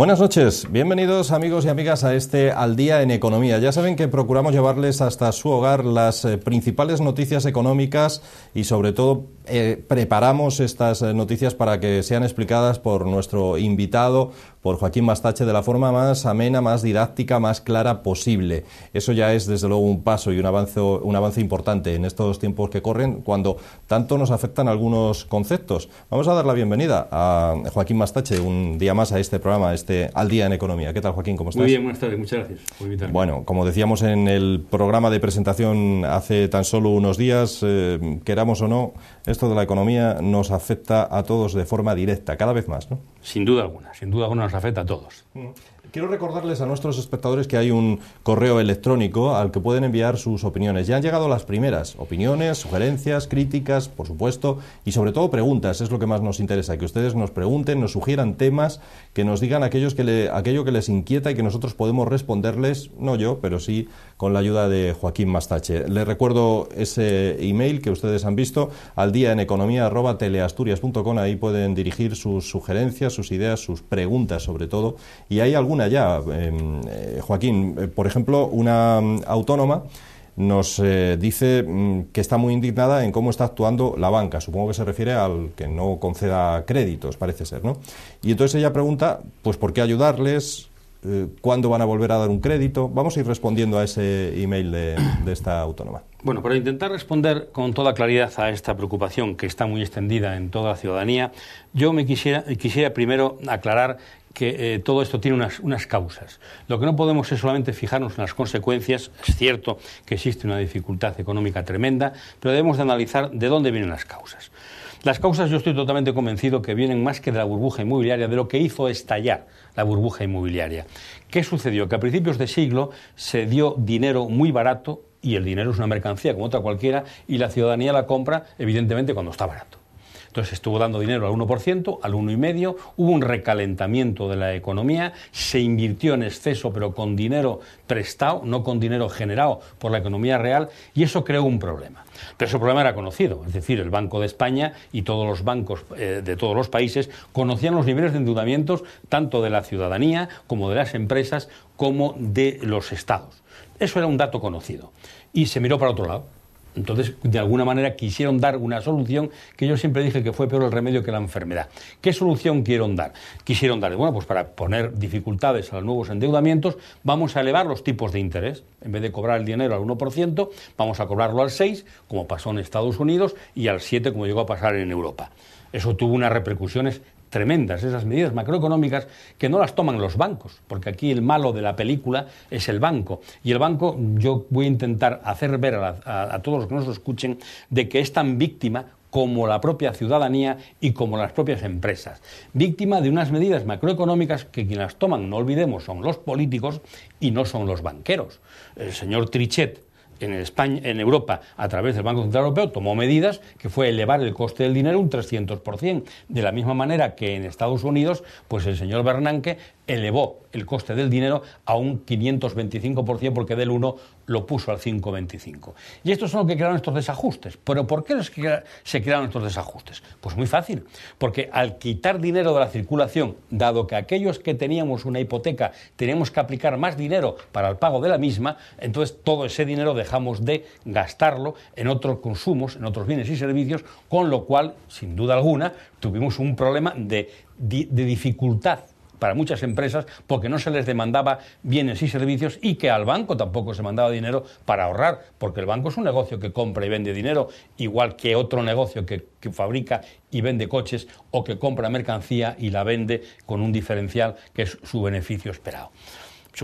Buenas noches, bienvenidos amigos y amigas a este Al Día en Economía. Ya saben que procuramos llevarles hasta su hogar las eh, principales noticias económicas y sobre todo eh, preparamos estas eh, noticias para que sean explicadas por nuestro invitado por Joaquín Mastache de la forma más amena, más didáctica, más clara posible. Eso ya es desde luego un paso y un avance, un avance importante en estos tiempos que corren cuando tanto nos afectan algunos conceptos. Vamos a dar la bienvenida a Joaquín Mastache un día más a este programa, este Al Día en Economía. ¿Qué tal Joaquín? ¿Cómo estás? Muy bien, buenas tardes, muchas gracias por invitarme. Bueno, como decíamos en el programa de presentación hace tan solo unos días, eh, queramos o no, esto de la economía nos afecta a todos de forma directa, cada vez más, ¿no? Sin duda alguna, sin duda alguna afecta a todos. Mm. Quiero recordarles a nuestros espectadores que hay un correo electrónico al que pueden enviar sus opiniones. Ya han llegado las primeras, opiniones, sugerencias, críticas, por supuesto, y sobre todo preguntas, es lo que más nos interesa, que ustedes nos pregunten, nos sugieran temas, que nos digan aquellos que le, aquello que les inquieta y que nosotros podemos responderles, no yo, pero sí con la ayuda de Joaquín Mastache. Les recuerdo ese email que ustedes han visto, al día en economía teleasturias.com, ahí pueden dirigir sus sugerencias, sus ideas, sus preguntas sobre todo, y hay algunas allá, em, eh, Joaquín. Eh, por ejemplo, una mm, autónoma nos eh, dice mm, que está muy indignada en cómo está actuando la banca. Supongo que se refiere al que no conceda créditos, parece ser, ¿no? Y entonces ella pregunta, pues, ¿por qué ayudarles? ¿Cuándo van a volver a dar un crédito? Vamos a ir respondiendo a ese email de, esta autónoma. Bueno, para intentar responder con toda claridad a esta preocupación que está muy extendida en toda la ciudadanía, yo me quisiera, quisiera primero aclarar que eh, todo esto tiene unas, unas, causas. Lo que no podemos es solamente fijarnos en las consecuencias. Es cierto que existe una dificultad económica tremenda, pero debemos de analizar de dónde vienen las causas. Las causas yo estoy totalmente convencido que vienen más que de la burbuja inmobiliaria, de lo que hizo estallar la burbuja inmobiliaria. ¿Qué sucedió? Que a principios de siglo se dio dinero muy barato, y el dinero es una mercancía como otra cualquiera, y la ciudadanía la compra evidentemente cuando está barato. Entonces estuvo dando dinero al 1%, al 1,5%, hubo un recalentamiento de la economía, se invirtió en exceso, pero con dinero prestado, no con dinero generado por la economía real, y eso creó un problema. Pero ese problema era conocido, es decir, el Banco de España y todos los bancos eh, de todos los países conocían los niveles de endeudamientos tanto de la ciudadanía como de las empresas como de los estados. Eso era un dato conocido. Y se miró para otro lado. Entonces, de alguna manera quisieron dar una solución que yo siempre dije que fue peor el remedio que la enfermedad. ¿Qué solución quisieron dar? Quisieron dar, bueno, pues para poner dificultades a los nuevos endeudamientos, vamos a elevar los tipos de interés. En vez de cobrar el dinero al 1%, vamos a cobrarlo al 6%, como pasó en Estados Unidos, y al 7%, como llegó a pasar en Europa. Eso tuvo unas repercusiones tremendas, esas medidas macroeconómicas que no las toman los bancos, porque aquí el malo de la película es el banco. Y el banco, yo voy a intentar hacer ver a, todos los que nos escuchen, de que es tan víctima como la propia ciudadanía y como las propias empresas, víctima de unas medidas macroeconómicas que quien las toman, no olvidemos, son los políticos y no son los banqueros. El señor Trichet, en, España, en Europa a través del Banco Central Europeo tomó medidas que fue elevar el coste del dinero un 300%. De la misma manera que en Estados Unidos, pues el señor Bernanke elevó el coste del dinero a un 525% porque del 1 lo puso al 5,25. Y estos son lo que crearon estos desajustes. ¿Pero por qué se crearon estos desajustes? Pues muy fácil, porque al quitar dinero de la circulación, dado que aquellos que teníamos una hipoteca tenemos que aplicar más dinero para el pago de la misma, entonces todo ese dinero dejamos de gastarlo en otros consumos, en otros bienes y servicios, con lo cual, sin duda alguna, tuvimos un problema de dificultad para muchas empresas porque no se les demandaba bienes y servicios y que al banco tampoco se mandaba dinero para ahorrar, porque el banco es un negocio que compra y vende dinero, igual que otro negocio que, que fabrica y vende coches o que compra mercancía y la vende con un diferencial que es su beneficio esperado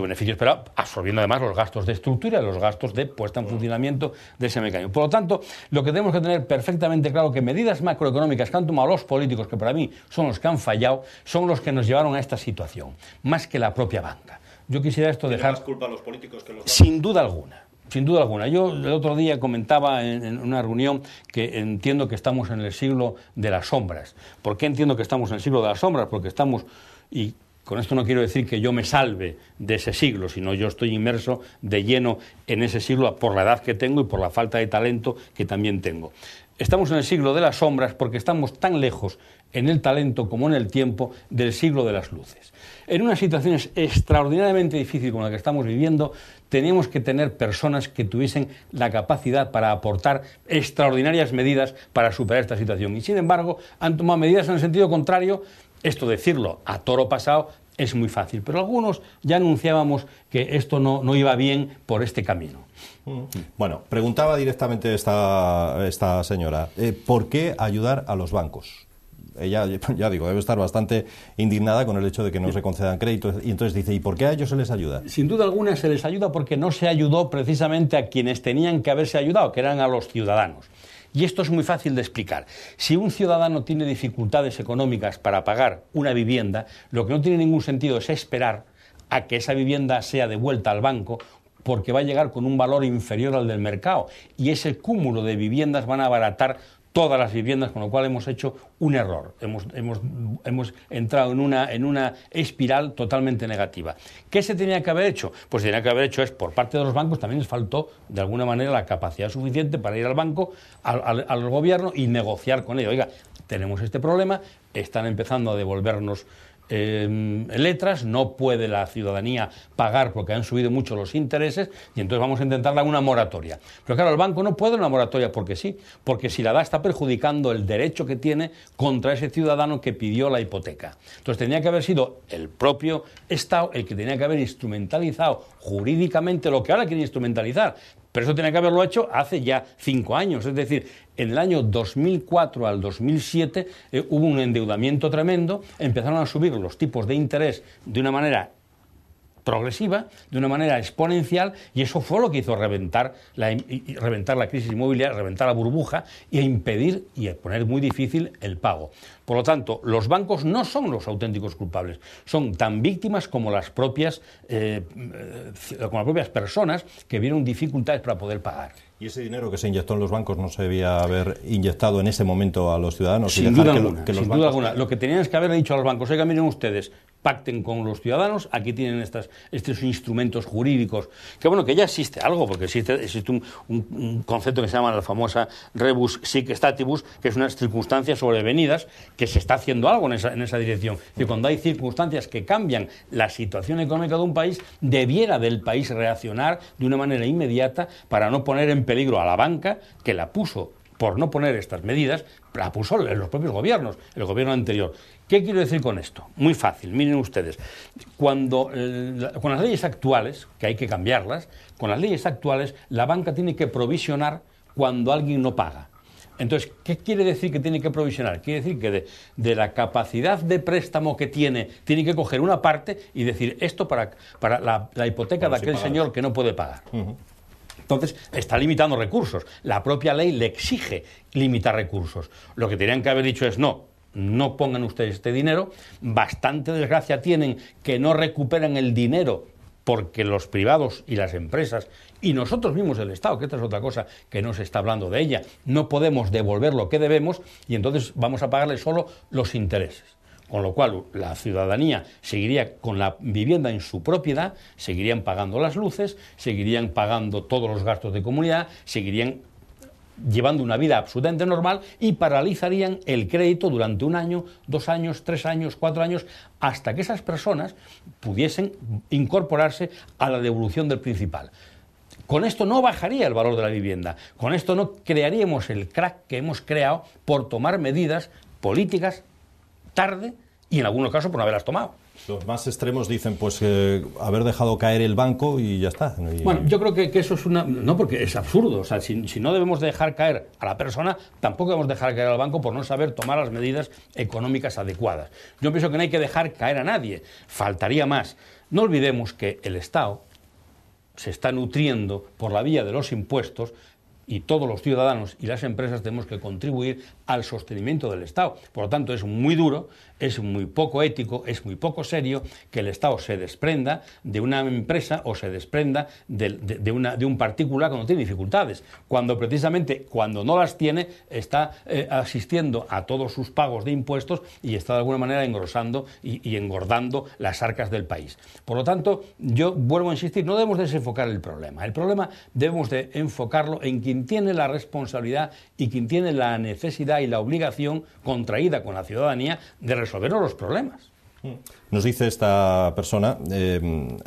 beneficios pero absorbiendo además los gastos de estructura, y los gastos de puesta en mm. funcionamiento de ese mecanismo. Por lo tanto, lo que tenemos que tener perfectamente claro que medidas macroeconómicas que han tomado los políticos, que para mí son los que han fallado, son los que nos llevaron a esta situación, más que la propia banca. Yo quisiera esto dejar... Más culpa a los políticos que Sin duda alguna. Sin duda alguna. Yo el otro día comentaba en, una reunión que entiendo que estamos en el siglo de las sombras. ¿Por qué entiendo que estamos en el siglo de las sombras? Porque estamos y con esto no quiero decir que yo me salve de ese siglo, sino yo estoy inmerso de lleno en ese siglo por la edad que tengo y por la falta de talento que también tengo. Estamos en el siglo de las sombras porque estamos tan lejos en el talento como en el tiempo del siglo de las luces. En unas situación extraordinariamente difícil como la que estamos viviendo, teníamos que tener personas que tuviesen la capacidad para aportar extraordinarias medidas para superar esta situación. Y sin embargo, han tomado medidas en el sentido contrario esto decirlo a toro pasado es muy fácil, pero algunos ya anunciábamos que esto no, iba bien por este camino. Bueno, preguntaba directamente esta, esta señora, eh, ¿por qué ayudar a los bancos? ella, ya digo, debe estar bastante indignada con el hecho de que no se concedan créditos. Y entonces dice, ¿y por qué a ellos se les ayuda? Sin duda alguna se les ayuda porque no se ayudó precisamente a quienes tenían que haberse ayudado, que eran a los ciudadanos. Y esto es muy fácil de explicar. Si un ciudadano tiene dificultades económicas para pagar una vivienda, lo que no tiene ningún sentido es esperar a que esa vivienda sea devuelta al banco porque va a llegar con un valor inferior al del mercado y ese cúmulo de viviendas van a abaratar todas las viviendas, con lo cual hemos hecho un error, hemos, entrado en una, en una espiral totalmente negativa. ¿Qué se tenía que haber hecho? Pues tenía que haber hecho es, por parte de los bancos también les faltó de alguna manera la capacidad suficiente para ir al banco, al, al gobierno y negociar con ellos. Oiga, tenemos este problema, están empezando a devolvernos Em, letras, no puede la ciudadanía pagar porque han subido mucho los intereses y entonces vamos a intentar dar una moratoria. Pero claro, el banco no puede una moratoria porque sí, porque si la da está perjudicando el derecho que tiene contra ese ciudadano que pidió la hipoteca. Entonces tenía que haber sido el propio Estado el que tenía que haber instrumentalizado jurídicamente lo que ahora quiere instrumentalizar, pero eso tenía que haberlo hecho hace ya cinco años. Es decir, en el año 2004 al 2007 eh, hubo un endeudamiento tremendo, empezaron a subir los tipos de interés de una manera progresiva, de una manera exponencial, y eso fue lo que hizo reventar la, reventar la crisis inmobiliaria, reventar la burbuja y e impedir y poner muy difícil el pago. Por lo tanto, los bancos no son los auténticos culpables, son tan víctimas como las propias, eh, como las propias personas que vieron dificultades para poder pagar. ¿Y ese dinero que se inyectó en los bancos no se debía haber inyectado en ese momento a los ciudadanos? Sin duda alguna. Lo, que sin Lo que tenían es que haber dicho a los bancos, oiga, miren ustedes, pacten con los ciudadanos, aquí tienen estos instrumentos jurídicos, que bueno, que ya existe algo, porque existe, un, concepto que se llama la famosa rebus sic statibus, que es unas circunstancias sobrevenidas, que se está haciendo algo en esa, en esa dirección. Y cuando hay circunstancias que cambian la situación económica de un país, debiera del país reaccionar de una manera inmediata para no poner en peligro a la banca que la puso por no poner estas medidas, la puso los propios gobiernos, el gobierno anterior. ¿Qué quiero decir con esto? Muy fácil, miren ustedes. Cuando, eh, con las leyes actuales, que hay que cambiarlas, con las leyes actuales la banca tiene que provisionar cuando alguien no paga. Entonces, ¿qué quiere decir que tiene que provisionar? Quiere decir que de, la capacidad de préstamo que tiene, tiene que coger una parte y decir esto para, para la, hipoteca de aquel señor que no puede pagar. Entonces, está limitando recursos. La propia ley le exige limitar recursos. Lo que tenían que haber dicho es no no pongan ustedes este dinero, bastante desgracia tienen que no recuperan el dinero porque los privados y las empresas y nosotros mismos el Estado, que esta es otra cosa que no se está hablando de ella, no podemos devolver lo que debemos y entonces vamos a pagarle solo los intereses. Con lo cual la ciudadanía seguiría con la vivienda en su propiedad, seguirían pagando las luces, seguirían pagando todos los gastos de comunidad, seguirían llevando una vida absolutamente normal y paralizarían el crédito durante un año, dos años, tres años, cuatro años, hasta que esas personas pudiesen incorporarse a la devolución del principal. Con esto no bajaría el valor de la vivienda, con esto no crearíamos el crack que hemos creado por tomar medidas políticas tarde y en algunos casos por no haberlas tomado. Los más extremos dicen, pues, haber dejado caer el banco y ya está. Bueno, yo creo que, eso es una... No, porque es absurdo. O sea, si, no debemos dejar caer a la persona, tampoco debemos dejar caer al banco por no saber tomar las medidas económicas adecuadas. Yo pienso que no hay que dejar caer a nadie. Faltaría más. No olvidemos que el Estado se está nutriendo por la vía de los impuestos y todos los ciudadanos y las empresas tenemos que contribuir al sostenimiento del Estado. Por lo tanto, es muy duro es muy poco ético, es muy poco serio que el Estado se desprenda de una empresa o se desprenda de, una, de un particular cuando tiene dificultades, cuando precisamente cuando no las tiene está eh, asistiendo a todos sus pagos de impuestos y está de alguna manera engrosando y, engordando las arcas del país. Por lo tanto, yo vuelvo a insistir, no debemos desenfocar el problema. El problema debemos de enfocarlo en quien tiene la responsabilidad y quien tiene la necesidad y la obligación contraída con la ciudadanía de Resolver los problemas. Mm. Nos dice esta persona, eh,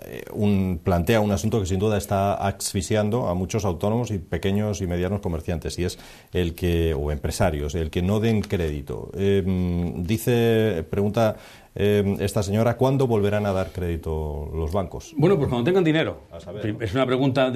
eh, un, plantea un asunto que sin duda está asfixiando a muchos autónomos y pequeños y medianos comerciantes, y es el que, o empresarios, el que no den crédito. Eh, dice, pregunta esta señora, ¿cuándo volverán a dar crédito los bancos? Bueno, pues cuando tengan dinero. Es una pregunta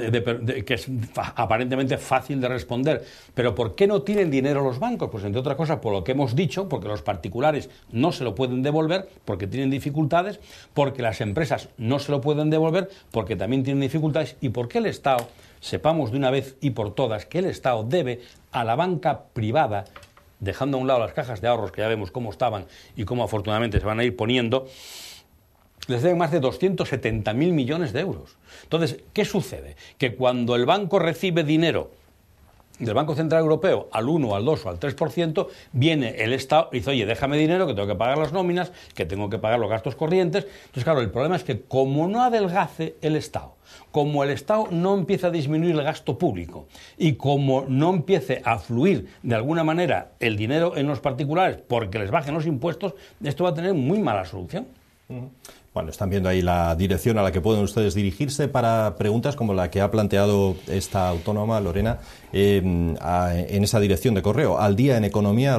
que es aparentemente fácil de responder. Pero ¿por qué no tienen dinero los bancos? Pues entre otras cosas, por lo que hemos dicho, porque los particulares no se lo pueden devolver porque tienen dificultades dificultades porque las empresas no se lo pueden devolver porque también tienen dificultades y porque el Estado, sepamos de una vez y por todas que el Estado debe a la banca privada dejando a un lado las cajas de ahorros que ya vemos cómo estaban y cómo afortunadamente se van a ir poniendo, les deben más de 270.000 millones de euros. Entonces, ¿qué sucede? Que cuando el banco recibe dinero del Banco Central Europeo al 1, al 2 o al 3%, viene el Estado y dice, oye, déjame dinero, que tengo que pagar las nóminas, que tengo que pagar los gastos corrientes. Entonces, claro, el problema es que como no adelgace el Estado, como el Estado no empieza a disminuir el gasto público y como no empiece a fluir de alguna manera el dinero en los particulares porque les bajen los impuestos, esto va a tener muy mala solución. Bueno, están viendo ahí la dirección a la que pueden ustedes dirigirse para preguntas como la que ha planteado esta autónoma, Lorena, em, en esa dirección de correo, al día en economía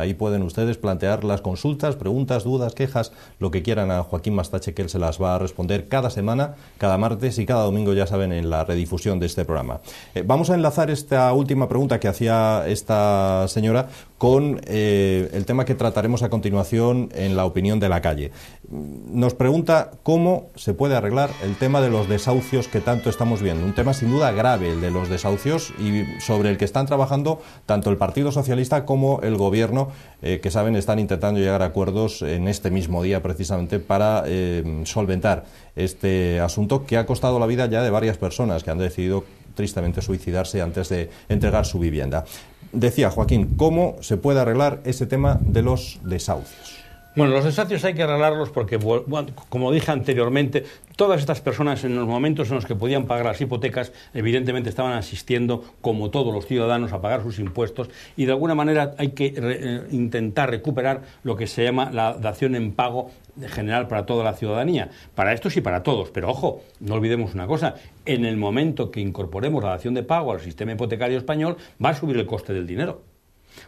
Ahí pueden ustedes plantear las consultas, preguntas, dudas, quejas, lo que quieran a Joaquín Mastache, que él se las va a responder cada semana, cada martes y cada domingo, ya saben, en la redifusión de este programa. Eh, vamos a enlazar esta última pregunta que hacía esta señora con eh, el tema que trataremos a continuación en la opinión de la calle. Nos pregunta cómo se puede arreglar el tema de los desahucios que tanto estamos viendo. Un tema sin duda grave, el de los desahucios, y sobre el que están trabajando tanto el Partido Socialista como el Gobierno, eh, que saben están intentando llegar a acuerdos en este mismo día precisamente para eh, solventar este asunto que ha costado la vida ya de varias personas que han decidido tristemente suicidarse antes de entregar su vivienda decía Joaquín, ¿cómo se puede arreglar ese tema de los desahucios? Bueno, los espacios hay que arreglarlos porque, como dije anteriormente, todas estas personas en los momentos en los que podían pagar las hipotecas, evidentemente estaban asistiendo, como todos los ciudadanos, a pagar sus impuestos y de alguna manera hay que eh, intentar recuperar lo que se llama la dación en pago general para toda la ciudadanía, para estos y para todos. Pero ojo, no olvidemos una cosa, en el momento que incorporemos la dación de pago al sistema hipotecario español, va a subir el coste del dinero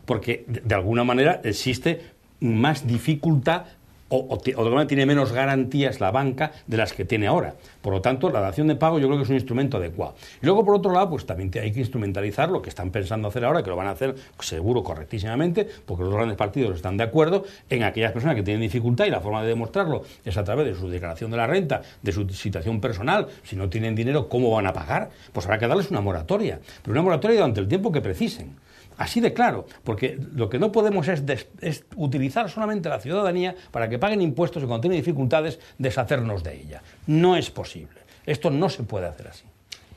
porque de alguna manera existe más dificultad o, o, tiene menos garantías la banca de las que tiene ahora. Por lo tanto, la dación de pago yo creo que es un instrumento adecuado. Y luego, por otro lado, pues también hay que instrumentalizar lo que están pensando hacer ahora, que lo van a hacer seguro correctísimamente, porque los grandes partidos están de acuerdo en aquellas personas que tienen dificultad y la forma de demostrarlo es a través de su declaración de la renta, de su situación personal. Si no tienen dinero, ¿cómo van a pagar? Pues habrá que darles una moratoria, pero una moratoria durante el tiempo que precisen. Así de claro, porque lo que no podemos es, utilizar solamente la ciudadanía para que paguen impuestos y cuando tienen dificultades deshacernos de ella. No es posible. Esto no se puede hacer así.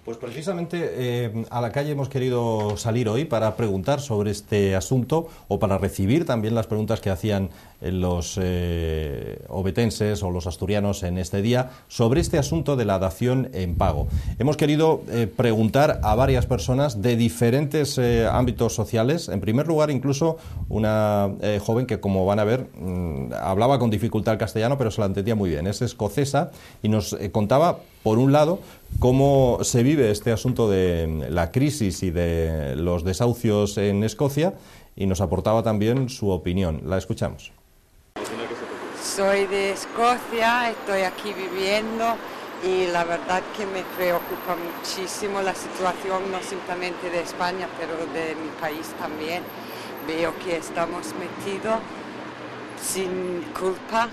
Pues precisamente eh, a la calle hemos querido salir hoy para preguntar sobre este asunto o para recibir también las preguntas que hacían eh, los eh, obetenses o los asturianos en este día sobre este asunto de la dación en pago. Hemos querido preguntar a varias personas de diferentes ámbitos sociales. En primer lugar, incluso una joven que, como van a ver, mm, hablaba con dificultad el castellano, pero se la entendía muy bien. Es escocesa y nos contaba por un lado, cómo se vive este asunto de la crisis y de los desahucios en Escocia y nos aportaba también su opinión. La escuchamos. Soy de Escocia, estoy aquí viviendo y la verdad que me preocupa muchísimo la situación, no simplemente de España, pero de mi país también. Veo que estamos metidos sin culpa,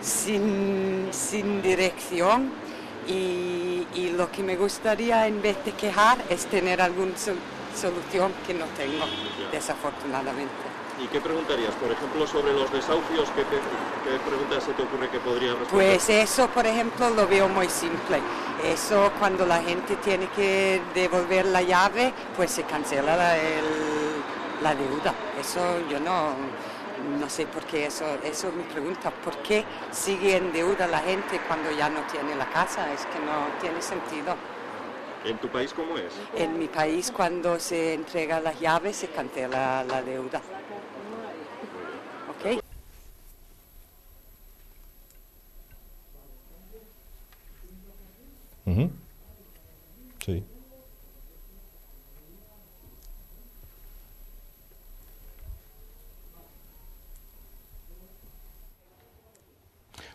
sin, sin dirección y, lo que me gustaría en vez de quejar es tener alguna solución que no tengo, desafortunadamente. ¿Y qué preguntarías, por ejemplo, sobre los desahucios? ¿Qué, preguntas se te ocurre que podría responder? Pues eso, por ejemplo, lo veo muy simple. Eso cuando la gente tiene que devolver la llave, pues se cancela la, la deuda. Eso yo no no sé por qué, eso, eso es mi pregunta, ¿por qué sigue en deuda la gente cuando ya no tiene la casa? Es que no tiene sentido. ¿En tu país cómo es? En mi país cuando se entrega las llaves se cancela la deuda. Okay. Sí.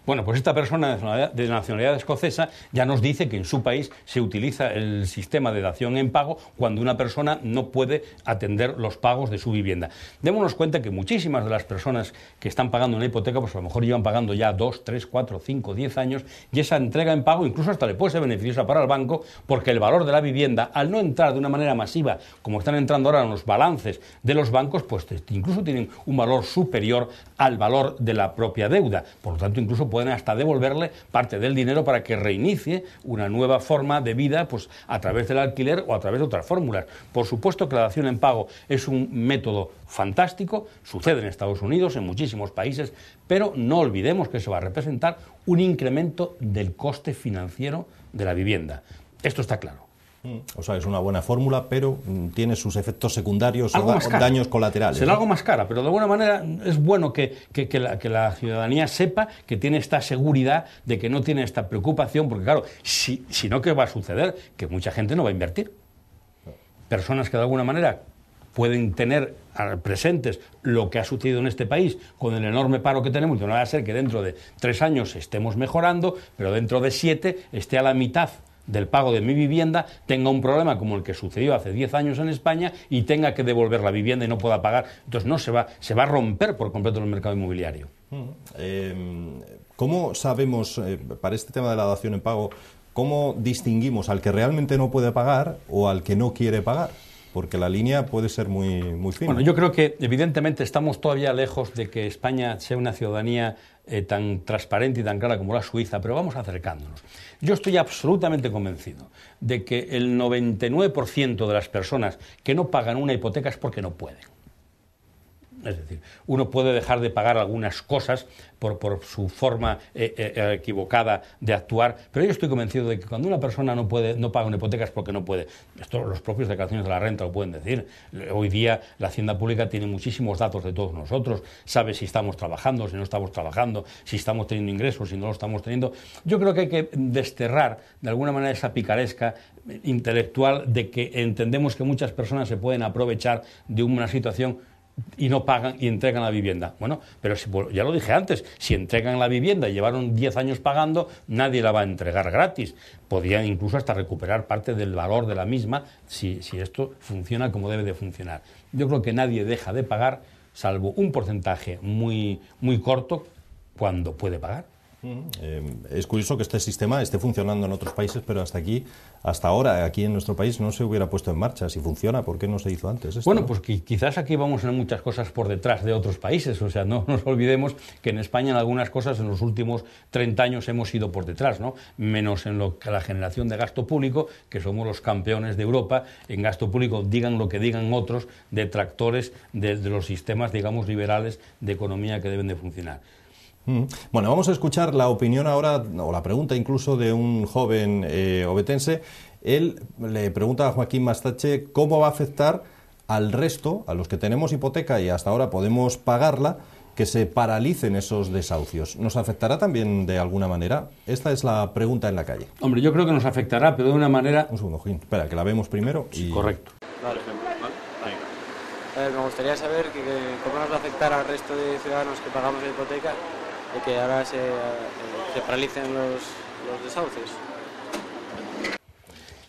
Bueno, pues esta persona de nacionalidad escocesa ya nos dice que en su país se utiliza el sistema de dación en pago cuando una persona no puede atender los pagos de su vivienda. Démonos cuenta que muchísimas de las personas que están pagando una hipoteca, pues a lo mejor llevan pagando ya 2, 3, 4, 5, 10 años y esa entrega en pago incluso hasta le puede ser beneficiosa para el banco porque el valor de la vivienda, al no entrar de una manera masiva, como están entrando ahora en los balances de los bancos, pues incluso tienen un valor superior al valor de la propia deuda. Por lo tanto, incluso puede pueden hasta devolverle parte del dinero para que reinicie una nueva forma de vida pues, a través del alquiler o a través de otras fórmulas. Por supuesto que la dación en pago es un método fantástico, sucede en Estados Unidos, en muchísimos países, pero no olvidemos que eso va a representar un incremento del coste financiero de la vivienda. Esto está claro. O sea, es una buena fórmula, pero mm, tiene sus efectos secundarios o, daños colaterales. Será algo más cara, pero de alguna manera es bueno que, la, ciudadanía sepa que tiene esta seguridad de que no tiene esta preocupación, porque claro, si, no, ¿qué va a suceder? Que mucha gente no va a invertir. Personas que de alguna manera pueden tener presentes lo que ha sucedido en este país con el enorme paro que tenemos, no va a ser que dentro de tres años estemos mejorando, pero dentro de siete esté a la mitad del pago de mi vivienda tenga un problema como el que sucedió hace 10 años en España y tenga que devolver la vivienda y no pueda pagar. Entonces no se va, se va a romper por completo el mercado inmobiliario. Mm. Em, ¿Cómo sabemos, eh, para este tema de la dación en pago, cómo distinguimos al que realmente no puede pagar o al que no quiere pagar? porque la línea puede ser muy, muy fina. Bueno, yo creo que evidentemente estamos todavía lejos de que España sea una ciudadanía eh, tan transparente y tan clara como la Suiza, pero vamos acercándonos. Yo estoy absolutamente convencido de que el 99% de las personas que no pagan una hipoteca es porque no pueden. Es decir, uno puede dejar de pagar algunas cosas por, su forma eh, eh, eh, equivocada de actuar, pero yo estoy convencido de que cuando una persona no puede, no paga una hipoteca es porque no puede. Esto los propios declaraciones de la renta lo pueden decir. Hoy día la hacienda pública tiene muchísimos datos de todos nosotros, sabe si estamos trabajando, si no estamos trabajando, si estamos teniendo ingresos, si no lo estamos teniendo. Yo creo que hay que desterrar de alguna manera esa picaresca intelectual de que entendemos que muchas personas se pueden aprovechar de una situación y no pagan y entregan la vivienda. Bueno, pero si, ya lo dije antes, si entregan la vivienda y llevaron 10 años pagando, nadie la va a entregar gratis. Podrían incluso hasta recuperar parte del valor de la misma si, esto funciona como debe de funcionar. Yo creo que nadie deja de pagar, salvo un porcentaje muy, muy corto, cuando puede pagar. Em, es curioso que este sistema esté funcionando en otros países, pero hasta aquí, hasta ahora, aquí en nuestro país no se hubiera puesto en marcha. Si funciona, ¿por qué no se hizo antes? bueno, pues quizás aquí vamos a en muchas cosas por detrás de otros países. O sea, no nos olvidemos que en España en algunas cosas en los últimos 30 años hemos ido por detrás, ¿no? Menos en lo que la generación de gasto público, que somos los campeones de Europa en gasto público, digan lo que digan otros detractores de los sistemas, digamos, liberales de economía que deben de funcionar. Mm. Bueno, vamos a escuchar la opinión ahora, o la pregunta incluso, de un joven eh, obetense. Él le pregunta a Joaquín Mastache cómo va a afectar al resto, a los que tenemos hipoteca y hasta ahora podemos pagarla, que se paralicen esos desahucios. ¿Nos afectará también de alguna manera? Esta es la pregunta en la calle. Hombre, yo creo que nos afectará, pero de una manera... Un segundo, Joaquín, Espera, que la vemos primero y... Correcto. A ver, me gustaría saber cómo nos va a afectar al resto de ciudadanos que pagamos la hipoteca de que ahora eh, se, paralicen los, los desahucios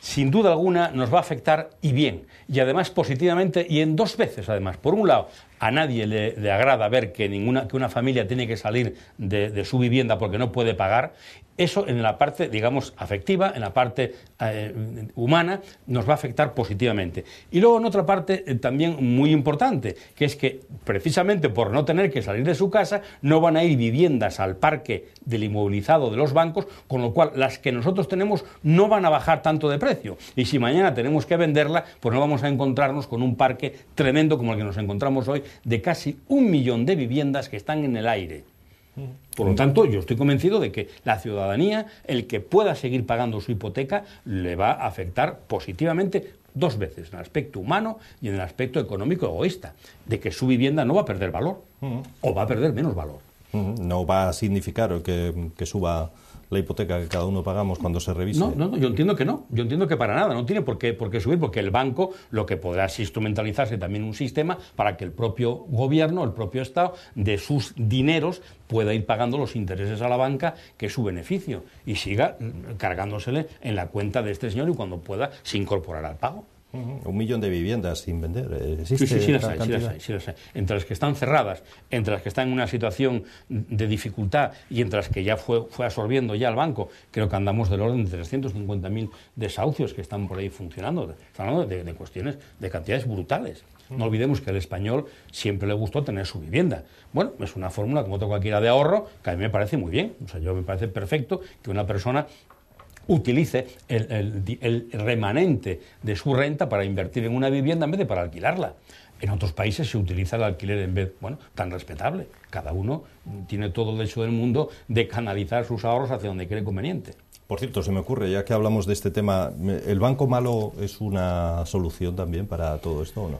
sin duda alguna nos va a afectar y bien, y además positivamente y en dos veces además. Por un lado, a nadie le, agrada ver que, ninguna, que una familia tiene que salir de, su vivienda porque no puede pagar, eso en la parte, digamos, afectiva, en la parte eh, humana, nos va a afectar positivamente. Y luego en otra parte eh, también muy importante, que es que precisamente por no tener que salir de su casa, no van a ir viviendas al parque del inmovilizado de los bancos, con lo cual las que nosotros tenemos no van a bajar tanto de precio. Y si mañana tenemos que venderla, pues no vamos a encontrarnos con un parque tremendo como el que nos encontramos hoy, de casi un millón de viviendas que están en el aire. Por lo tanto, yo estoy convencido de que la ciudadanía, el que pueda seguir pagando su hipoteca, le va a afectar positivamente dos veces, en el aspecto humano y en el aspecto económico egoísta, de que su vivienda no va a perder valor o va a perder menos valor. No va a significar que suba la hipoteca que cada uno pagamos cuando se revisa No, no, yo entiendo que no. Yo entiendo que para nada. No tiene por qué, por qué subir, porque el banco lo que podrá es instrumentalizarse también un sistema para que el propio gobierno, el propio Estado, de sus dineros pueda ir pagando los intereses a la banca, que es su beneficio, y siga mm, cargándosele en la cuenta de este señor y cuando pueda se incorporará al pago. Un millón de viviendas sin vender. Eh, ¿Existe sí, sí, sí sí, Entre las que están cerradas, entre las que están en una situación de dificultad y entre las que ya fue, fue absorbiendo ya el banco, creo que andamos del orden de 350.000 desahucios que están por ahí funcionando. Estamos hablando de, cuestiones, de cantidades brutales. No olvidemos que al español siempre le gustó tener su vivienda. Bueno, es una fórmula como otra cualquiera de ahorro que a mí me parece muy bien. O sea, yo me parece perfecto que una persona utilice el, remanente de su renta para invertir en una vivienda en vez de para alquilarla. En otros países se utiliza el alquiler en vez, bueno, tan respetable. Cada uno tiene todo el derecho del mundo de canalizar sus ahorros hacia donde cree conveniente. Por cierto, se me ocurre, ya que hablamos de este tema, ¿el banco malo es una solución también para todo esto o no?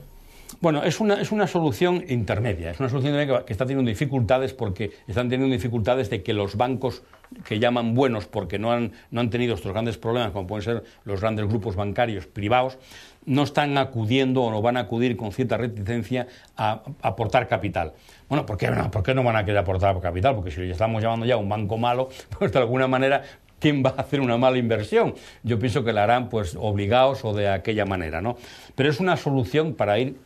Bueno, es una, es una solución intermedia, es una solución que está teniendo dificultades porque están teniendo dificultades de que los bancos que llaman buenos porque no han, no han tenido estos grandes problemas, como pueden ser los grandes grupos bancarios privados, no están acudiendo o no van a acudir con cierta reticencia a aportar capital. Bueno, ¿por qué, no? ¿por qué no van a querer aportar capital? Porque si ya estamos llamando ya un banco malo, pues de alguna manera ¿quién va a hacer una mala inversión? Yo pienso que la harán pues obligados o de aquella manera, ¿no? Pero es una solución para ir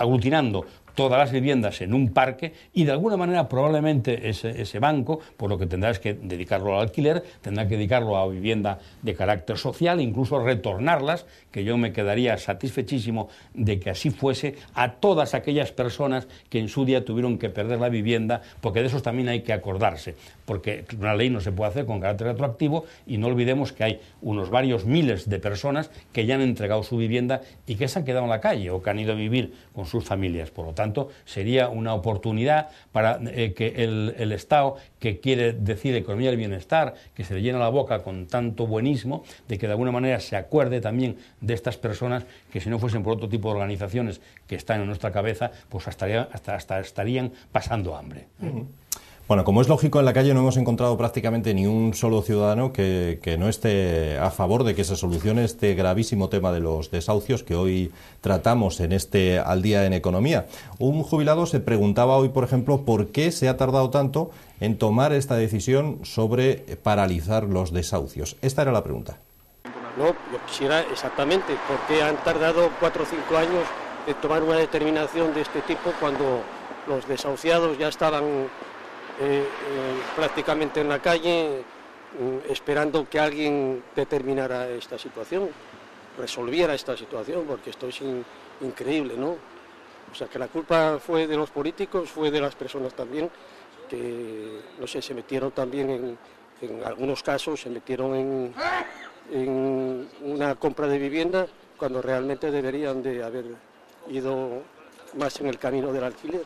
aglutinando todas las viviendas en un parque y de alguna manera probablemente ese, banco, por lo que tendrá que dedicarlo al alquiler, tendrá que dedicarlo a vivienda de carácter social, incluso retornarlas, que yo me quedaría satisfechísimo de que así fuese a todas aquellas personas que en su día tuvieron que perder la vivienda, porque de esos también hay que acordarse, porque una ley no se puede hacer con carácter retroactivo y no olvidemos que hay unos varios miles de personas que ya han entregado su vivienda y que se han quedado en la calle o que han ido a vivir con sus familias, por lo tanto, sería una oportunidad para eh, que el, Estado, que quiere decir economía del bienestar, que se le llena la boca con tanto buenismo, de que de alguna manera se acuerde también de estas personas que si no fuesen por otro tipo de organizaciones que están en nuestra cabeza, pues hasta, estarían pasando hambre. Bueno, como es lógico, en la calle no hemos encontrado prácticamente ni un solo ciudadano que, no esté a favor de que se solucione este gravísimo tema de los desahucios que hoy tratamos en este Al Día en Economía. Un jubilado se preguntaba hoy, por ejemplo, por qué se ha tardado tanto en tomar esta decisión sobre paralizar los desahucios. Esta era la pregunta. No, yo quisiera exactamente por qué han tardado cuatro o cinco años en tomar una determinación de este tipo cuando los desahuciados ya estaban eh, eh, prácticamente en la calle mm, esperando que alguien determinara esta situación, resolviera esta situación, porque esto es increíble, ¿no? O sea, que la culpa fue de los políticos, fue de las personas también, que, no sé, se metieron también en, en algunos casos, se metieron en, en, una compra de vivienda cuando realmente deberían de haber ido más en el camino del alquiler.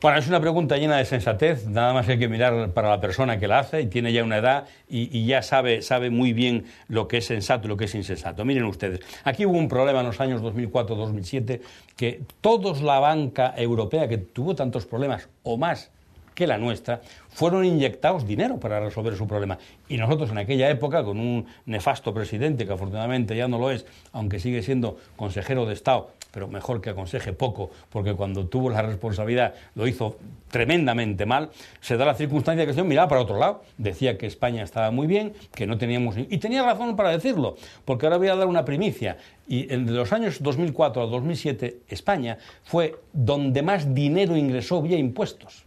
Bueno, es una pregunta llena de sensatez, nada más hay que mirar para la persona que la hace y tiene ya una edad y, ya sabe, muy bien lo que es sensato y lo que es insensato. Miren ustedes, aquí hubo un problema en los años 2004-2007 que todos la banca europea que tuvo tantos problemas o más que la nuestra, fueron inyectados dinero para resolver su problema. Y nosotros en aquella época, con un nefasto presidente, que afortunadamente ya no lo es, aunque sigue siendo consejero de Estado, pero mejor que aconseje poco, porque cuando tuvo la responsabilidad lo hizo tremendamente mal, se da la circunstancia que el señor miraba para otro lado, decía que España estaba muy bien, que no teníamos... Y tenía razón para decirlo, porque ahora voy a dar una primicia. Y entre los años 2004 a 2007, España fue donde más dinero ingresó vía impuestos.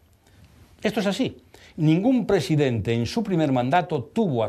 Esto es así. Ningún presidente en su primer mandato tuvo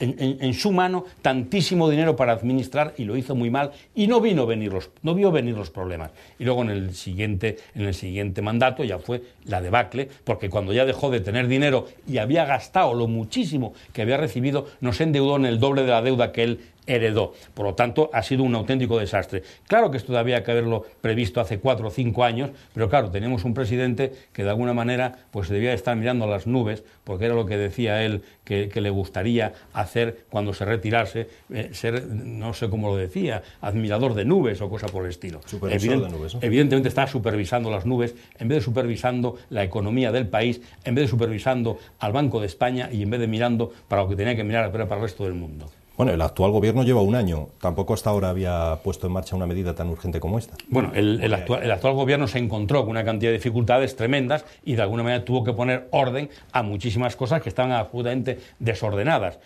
en, su mano tantísimo dinero para administrar y lo hizo muy mal y no vino venir los, no vio venir los problemas. Y luego en el siguiente, en el siguiente mandato ya fue la debacle, porque cuando ya dejó de tener dinero y había gastado lo muchísimo que había recibido, nos endeudó en el doble de la deuda que él heredó. Por lo tanto, ha sido un auténtico desastre. Claro que esto había que haberlo previsto hace cuatro o cinco años, pero claro, tenemos un presidente que de alguna manera pues debía estar mirando a las nubes, porque era lo que decía él que, le gustaría hacer cuando se retirase, eh, ser, no sé cómo lo decía, admirador de nubes o cosa por el estilo. de nubes. Evidentemente está supervisando las nubes, en vez de supervisando la economía del país, en vez de supervisando al Banco de España y en vez de mirando para lo que tenía que mirar para el resto del mundo. Bueno, el actual gobierno lleva un año. Tampoco hasta ahora había puesto en marcha una medida tan urgente como esta. Bueno, el, actual gobierno se encontró con una cantidad de dificultades tremendas y de alguna manera tuvo que poner orden a muchísimas cosas que estaban absolutamente desordenadas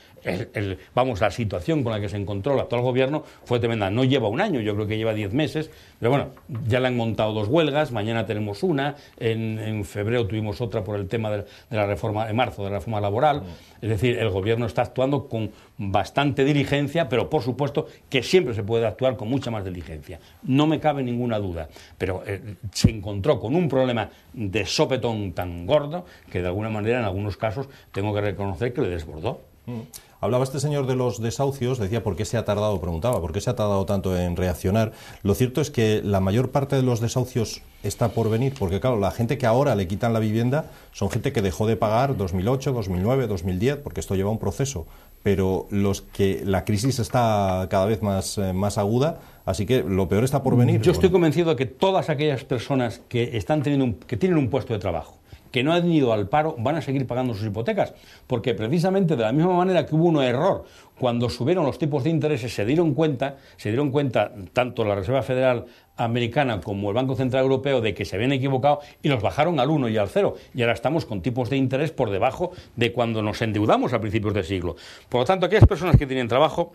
vamos, la situación con la que se encontró el actual gobierno fue tremenda. No lleva un año, yo creo que lleva diez meses, pero bueno, ya le han montado dos huelgas, mañana tenemos una, en, febrero tuvimos otra por el tema de, la reforma, en marzo, de la reforma laboral. Mm. Es decir, el gobierno está actuando con bastante diligencia, pero por supuesto que siempre se puede actuar con mucha más diligencia. No me cabe ninguna duda, pero eh, se encontró con un problema de sopetón tan gordo que de alguna manera en algunos casos tengo que reconocer que le desbordó. Mm. Hablaba este señor de los desahucios, decía por qué se ha tardado, preguntaba, por qué se ha tardado tanto en reaccionar. Lo cierto es que la mayor parte de los desahucios está por venir, porque claro, la gente que ahora le quitan la vivienda son gente que dejó de pagar 2008, 2009, 2010, porque esto lleva un proceso, pero los que la crisis está cada vez más, eh, más aguda, así que lo peor está por venir. Yo estoy convencido de que todas aquellas personas que están teniendo un, que tienen un puesto de trabajo que no han ido al paro van a seguir pagando sus hipotecas, porque precisamente de la misma manera que hubo un error cuando subieron los tipos de intereses se dieron cuenta, se dieron cuenta tanto la Reserva Federal americana como el Banco Central Europeo de que se habían equivocado y los bajaron al 1 y al 0 y ahora estamos con tipos de interés por debajo de cuando nos endeudamos a principios del siglo. Por lo tanto, aquellas personas que tienen trabajo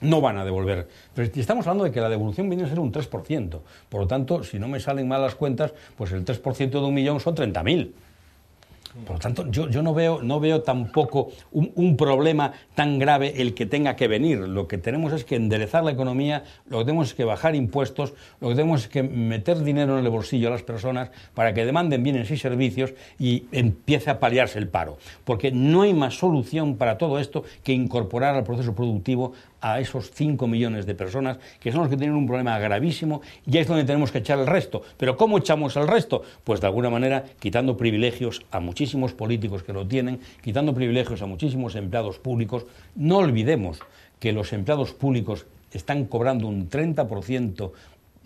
no van a devolver. Pero estamos hablando de que la devolución viene a ser un 3%. Por lo tanto, si no me salen mal las cuentas, pues el 3% de un millón son 30.000. Por lo tanto, yo, no, veo, no veo tampoco un, un, problema tan grave el que tenga que venir. Lo que tenemos es que enderezar la economía, lo que tenemos es que bajar impuestos, lo que tenemos es que meter dinero en el bolsillo a las personas para que demanden bienes y servicios y empiece a paliarse el paro. Porque no hay más solución para todo esto que incorporar al proceso productivo a esos 5 millones de personas, que son los que tienen un problema gravísimo, y ahí es donde tenemos que echar el resto. Pero ¿cómo echamos el resto? Pues de alguna manera quitando privilegios a muchísimos políticos que lo tienen, quitando privilegios a muchísimos empleados públicos. No olvidemos que los empleados públicos están cobrando un 30%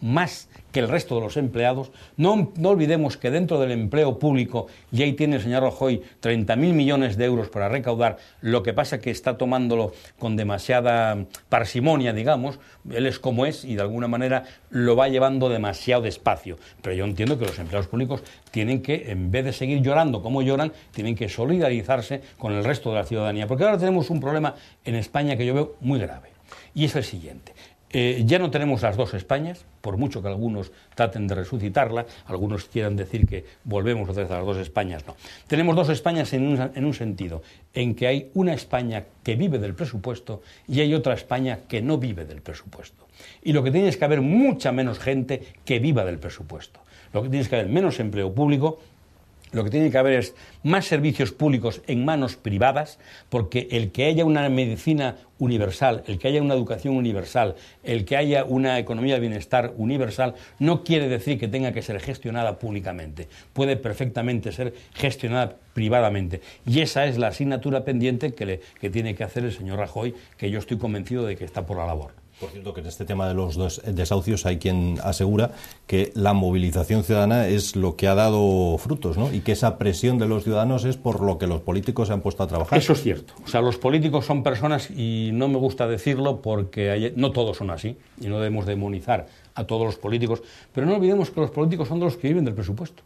más que el resto de los empleados. No, olvidemos que dentro del empleo público ...y ahí tiene el señor Rajoy 30.000 millones de euros para recaudar, lo que pasa que está tomándolo con demasiada parsimonia, digamos, él es como es y de alguna manera lo va llevando demasiado despacio. Pero yo entiendo que los empleados públicos tienen que, en vez de seguir llorando como lloran, tienen que solidarizarse con el resto de la ciudadanía, porque ahora tenemos un problema en España que yo veo muy grave, y es el siguiente. Eh, ya no tenemos las dos Españas, por mucho que algunos traten de resucitarla, algunos quieran decir que volvemos otra vez a las dos Españas, no. Tenemos dos Españas en un, en un sentido, en que hay una España que vive del presupuesto y hay otra España que no vive del presupuesto. Y lo que tiene es que haber mucha menos gente que viva del presupuesto. Lo que tiene es que haber menos empleo público, lo que tiene que haber es más servicios públicos en manos privadas, porque el que haya una medicina universal, el que haya una educación universal, el que haya una economía de bienestar universal, no quiere decir que tenga que ser gestionada públicamente. Puede perfectamente ser gestionada privadamente. Y esa es la asignatura pendiente que, que tiene que hacer el señor Rajoy, que yo estoy convencido de que está por la labor. Por cierto, que en este tema de los desahucios hay quien asegura que la movilización ciudadana es lo que ha dado frutos, Y que esa presión de los ciudadanos es por lo que los políticos se han puesto a trabajar. Eso es cierto. O sea, los políticos son personas y no me gusta decirlo porque no todos son así y no debemos demonizar a todos los políticos. Pero no olvidemos que los políticos son los que viven del presupuesto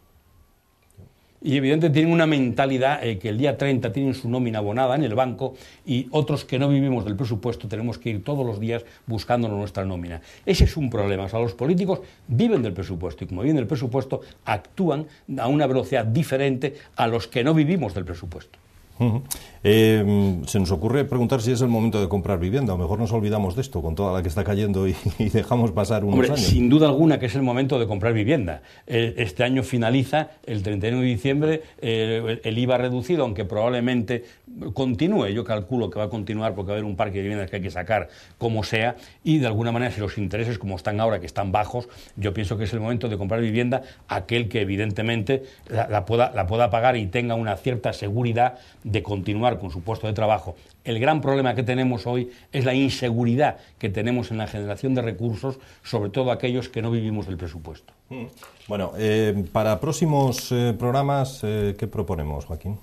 y evidentemente tienen una mentalidad eh, que el día 30 tienen su nómina abonada en el banco y otros que no vivimos del presupuesto tenemos que ir todos los días buscando nuestra nómina. Ese es un problema. O sea, los políticos viven del presupuesto y como viven del presupuesto actúan a una velocidad diferente a los que no vivimos del presupuesto. Em, se nos ocurre preguntar si es el momento de comprar vivienda, o mejor nos olvidamos de esto con toda la que está cayendo y, dejamos pasar unos años. Sin duda alguna que es el momento de comprar vivienda. E, este año finaliza el 31 de diciembre el IVA reducido, aunque probablemente continúe. Yo calculo que va a continuar porque va a haber un parque de viviendas que hay que sacar como sea y de alguna manera si los intereses como están ahora, que están bajos, yo pienso que es el momento de comprar vivienda aquel que evidentemente la pueda, la pueda pagar y tenga una cierta seguridad de continuar con su puesto de trabajo. El gran problema que tenemos hoy es la inseguridad que tenemos en la generación de recursos, sobre todo aquellos que no vivimos del presupuesto. Mm. Bueno, eh, para próximos eh, programas, eh, ¿qué proponemos, Joaquín?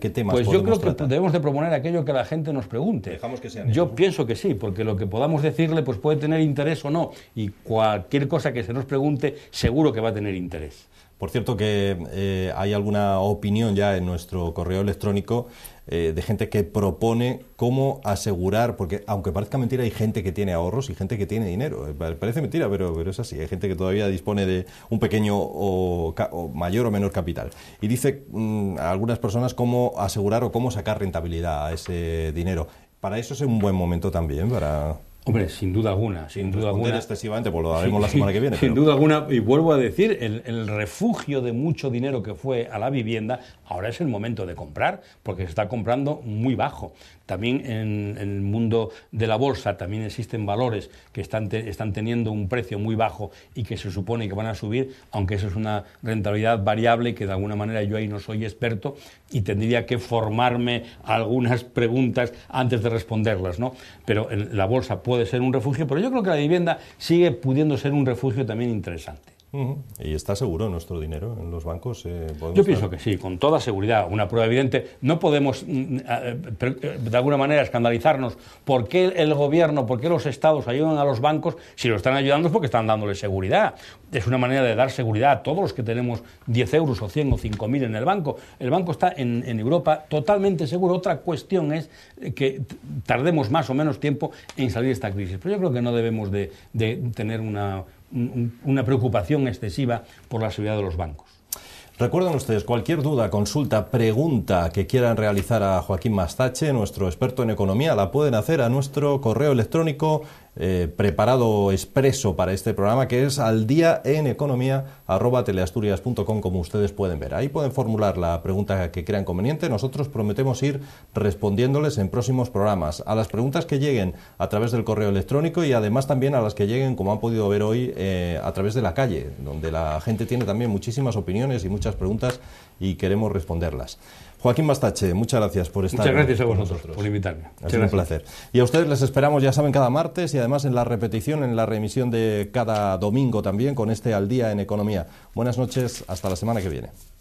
¿Qué temas pues yo creo que debemos de proponer aquello que la gente nos pregunte. yo pienso que sí, porque lo que podamos decirle pues puede tener interés o no, y cualquier cosa que se nos pregunte seguro que va a tener interés. Por cierto que eh, hay alguna opinión ya en nuestro correo electrónico eh, de gente que propone cómo asegurar, porque aunque parezca mentira, hay gente que tiene ahorros y gente que tiene dinero. Eh, parece mentira, pero, pero es así. Hay gente que todavía dispone de un pequeño o, mayor o menor capital. Y dice mm, a algunas personas cómo asegurar o cómo sacar rentabilidad a ese dinero. Para eso es un buen momento también, para... Hombre, sin duda alguna, sin duda alguna. excesivamente, pues lo haremos la semana que viene. Sin duda alguna, y vuelvo a decir, el, el, refugio de mucho dinero que fue a la vivienda Ahora es el momento de comprar porque se está comprando muy bajo. También en, el mundo de la bolsa también existen valores que están, están teniendo un precio muy bajo y que se supone que van a subir, aunque eso es una rentabilidad variable que de alguna manera yo ahí no soy experto y tendría que formarme algunas preguntas antes de responderlas, ¿no? Pero la bolsa puede ser un refugio, pero yo creo que la vivienda sigue pudiendo ser un refugio también interesante. ¿Y está seguro nuestro dinero en los bancos? Eh, yo pienso que sí, con toda seguridad, una prueba evidente. No podemos, mm, mm, eh, eh, de alguna manera, escandalizarnos por qué el gobierno, por qué los estados ayudan a los bancos. Si lo están ayudando es porque están dándole seguridad. Es una manera de dar seguridad a todos los que tenemos 10 euros o 100 o mil en el banco. El banco está en, Europa totalmente seguro. Otra cuestión es que tardemos más o menos tiempo en salir de esta crisis. Pero yo creo que no debemos de tener una una preocupación excesiva por la seguridad de los bancos. Recuerden ustedes, cualquier duda, consulta, pregunta que quieran realizar a Joaquín Mastache, nuestro experto en economía, la pueden hacer a nuestro correo electrónico eh, preparado expreso para este programa, que es al día en economía teleasturias.com, como ustedes pueden ver. Ahí pueden formular la pregunta que crean conveniente. Nosotros prometemos ir respondiéndoles en próximos programas a las preguntas que lleguen a través del correo electrónico y además también a las que lleguen, como han podido ver hoy, eh, a través de la calle, donde la gente tiene también muchísimas opiniones y muchas preguntas y queremos responderlas. Joaquín Bastache, muchas gracias por estar. Muchas gracias a vosotros, por invitarme. un placer. Y a ustedes les esperamos, ya saben, cada martes y además en la repetición, en la remisión de cada domingo también con este Al Día en Economía. Buenas noches, hasta la semana que viene.